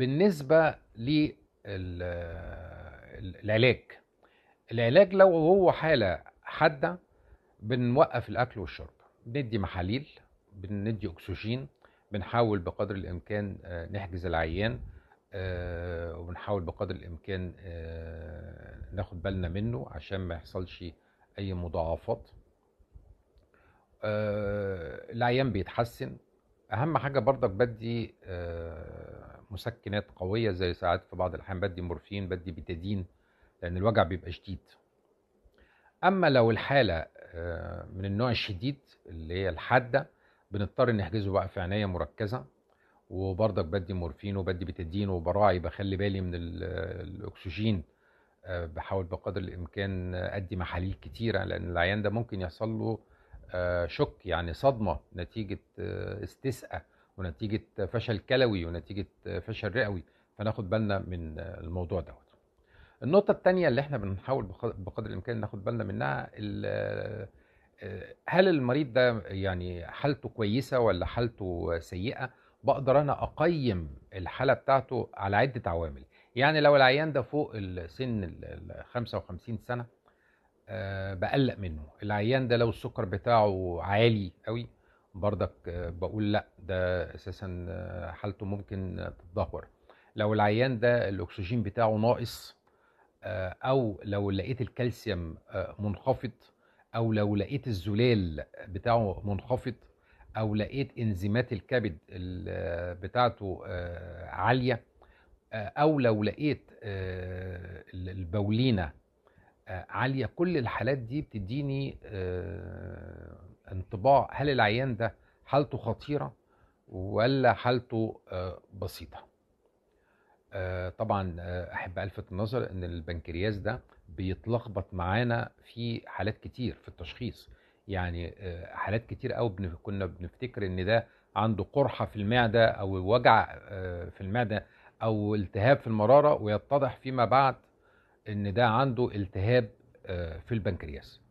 بالنسبه للعلاج العلاج لو هو حاله حاده بنوقف الاكل والشرب بندي محاليل بندي اكسجين بنحاول بقدر الامكان آه، نحجز العيان آه، وبنحاول بقدر الامكان آه، ناخد بالنا منه عشان ما يحصلش اي مضاعفات العيان بيتحسن اهم حاجه برضك بدي مسكنات قويه زي ساعات في بعض الاحيان بدي مورفين بدي بتادين لان الوجع بيبقى شديد اما لو الحاله آه، من النوع الشديد اللي هي الحاده بنضطر نحجزه بقى في عنايه مركزه وبرضك بدي مورفين وبدي بتدين وبراعي بخلي بالي من الاكسجين آه، بحاول بقدر الامكان ادي محاليل كتيره لان العيان ده ممكن يحصل له آه، شك يعني صدمه نتيجه استسقاء ونتيجه فشل كلوي ونتيجه فشل رئوي فناخد بالنا من الموضوع دوت النقطة الثانية اللي احنا بنحاول بقدر الإمكان ناخد بالنا منها هل المريض ده يعني حالته كويسة ولا حالته سيئة بقدر أنا أقيم الحالة بتاعته على عدة عوامل يعني لو العيان ده فوق السن ال 55 سنة آه، بقلق منه العيان ده لو السكر بتاعه عالي قوي بردك بقول لا ده اساسا حالته ممكن تتدهور لو العيان ده الاكسجين بتاعه ناقص آه، او لو لقيت الكالسيوم آه، منخفض او لو لقيت الزلال بتاعه منخفض او لقيت انزيمات الكبد آه، بتاعته عاليه او لو لقيت البولينه عاليه كل الحالات دي بتديني انطباع هل العيان ده حالته خطيره ولا حالته آه، بسيطه آه، طبعا آه، احب الفت النظر ان البنكرياس ده بيتلخبط معانا في حالات كتير في التشخيص يعني حالات كتير قوي بنف... كنا بنفتكر ان ده عنده قرحه في المعده او وجع في المعده او التهاب في المراره ويتضح فيما بعد ان ده عنده التهاب في البنكرياس